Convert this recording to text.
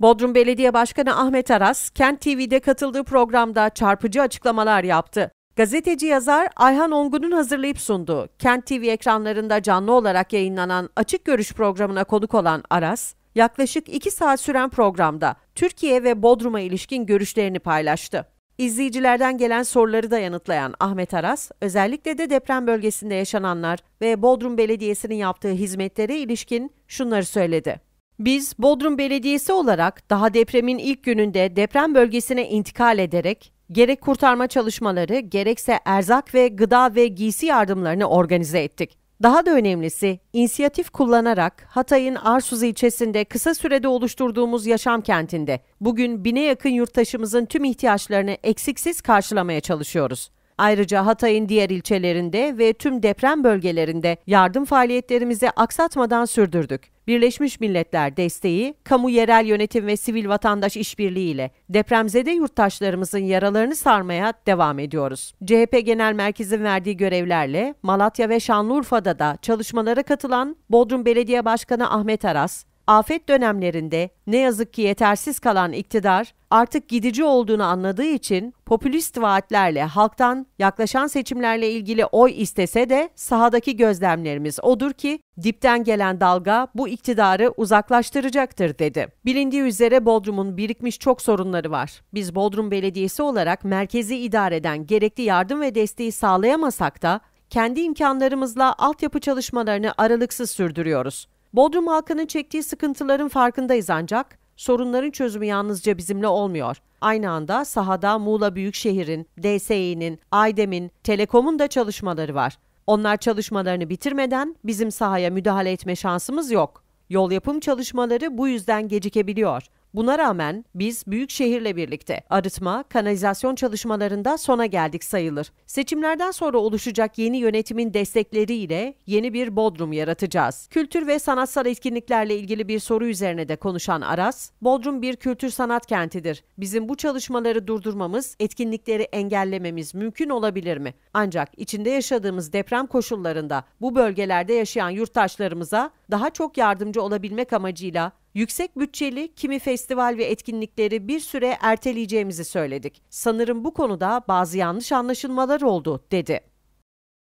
Bodrum Belediye Başkanı Ahmet Aras, Kent TV'de katıldığı programda çarpıcı açıklamalar yaptı. Gazeteci yazar Ayhan Ongun'un hazırlayıp sunduğu Kent TV ekranlarında canlı olarak yayınlanan Açık Görüş programına konuk olan Aras, yaklaşık 2 saat süren programda Türkiye ve Bodrum'a ilişkin görüşlerini paylaştı. İzleyicilerden gelen soruları da yanıtlayan Ahmet Aras, özellikle de deprem bölgesinde yaşananlar ve Bodrum Belediyesi'nin yaptığı hizmetlere ilişkin şunları söyledi. Biz Bodrum Belediyesi olarak daha depremin ilk gününde deprem bölgesine intikal ederek gerek kurtarma çalışmaları gerekse erzak ve gıda ve giysi yardımlarını organize ettik. Daha da önemlisi inisiyatif kullanarak Hatay'ın Arsuz ilçesinde kısa sürede oluşturduğumuz yaşam kentinde bugün bine yakın yurttaşımızın tüm ihtiyaçlarını eksiksiz karşılamaya çalışıyoruz. Ayrıca Hatay'ın diğer ilçelerinde ve tüm deprem bölgelerinde yardım faaliyetlerimizi aksatmadan sürdürdük. Birleşmiş Milletler desteği, kamu yerel yönetim ve sivil vatandaş işbirliği ile depremzede yurttaşlarımızın yaralarını sarmaya devam ediyoruz. CHP Genel Merkezi'nin verdiği görevlerle Malatya ve Şanlıurfa'da da çalışmalara katılan Bodrum Belediye Başkanı Ahmet Aras, Afet dönemlerinde ne yazık ki yetersiz kalan iktidar artık gidici olduğunu anladığı için popülist vaatlerle halktan yaklaşan seçimlerle ilgili oy istese de sahadaki gözlemlerimiz odur ki dipten gelen dalga bu iktidarı uzaklaştıracaktır dedi. Bilindiği üzere Bodrum'un birikmiş çok sorunları var. Biz Bodrum Belediyesi olarak merkezi idareden gerekli yardım ve desteği sağlayamasak da kendi imkanlarımızla altyapı çalışmalarını aralıksız sürdürüyoruz. Bodrum halkının çektiği sıkıntıların farkındayız ancak sorunların çözümü yalnızca bizimle olmuyor. Aynı anda sahada Muğla Büyükşehir'in, DSE'nin, AYDEM'in, Telekom'un da çalışmaları var. Onlar çalışmalarını bitirmeden bizim sahaya müdahale etme şansımız yok. Yol yapım çalışmaları bu yüzden gecikebiliyor. Buna rağmen biz büyük şehirle birlikte arıtma, kanalizasyon çalışmalarında sona geldik sayılır. Seçimlerden sonra oluşacak yeni yönetimin destekleriyle yeni bir Bodrum yaratacağız. Kültür ve sanatsal etkinliklerle ilgili bir soru üzerine de konuşan Aras, Bodrum bir kültür sanat kentidir. Bizim bu çalışmaları durdurmamız, etkinlikleri engellememiz mümkün olabilir mi? Ancak içinde yaşadığımız deprem koşullarında bu bölgelerde yaşayan yurttaşlarımıza daha çok yardımcı olabilmek amacıyla Yüksek bütçeli kimi festival ve etkinlikleri bir süre erteleyeceğimizi söyledik. Sanırım bu konuda bazı yanlış anlaşılmalar oldu dedi.